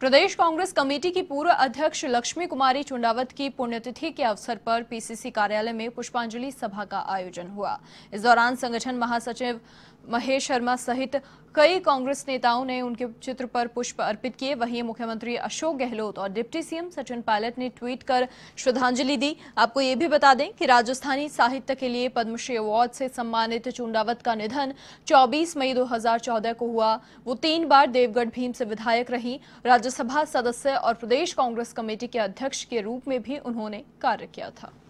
प्रदेश Congress committee की पूर्व अध्यक्ष लक्ष्मी कुमारी चुंडावत की पुण्यतिथि के अवसर पर पीसीसी कार्यालय में पुष्पांजलि सभा का आयोजन हुआ इस दौरान संगठन महासचिव महेश शर्मा सहित कई कांग्रेस नेताओं ने उनके चित्र पर पुष्प अर्पित किए वहीं मुख्यमंत्री अशोक गहलोत और डिप्टी सीएम सचिन पायलट ने ट्वीट कर श्रद्धांजलि दी आपको ये भी बता दें कि राजस्थानी साहित्य के लिए पद्मश्री अवार्ड से सम्मानित चुंडावत का निधन 24 मई 2014 को हुआ वो तीन बार देवगढ़ भीम से विधायक रही राज्यसभा सदस्य और प्रदेश कांग्रेस कमेटी के अध्यक्ष के रूप में भी उन्होंने कार्य किया था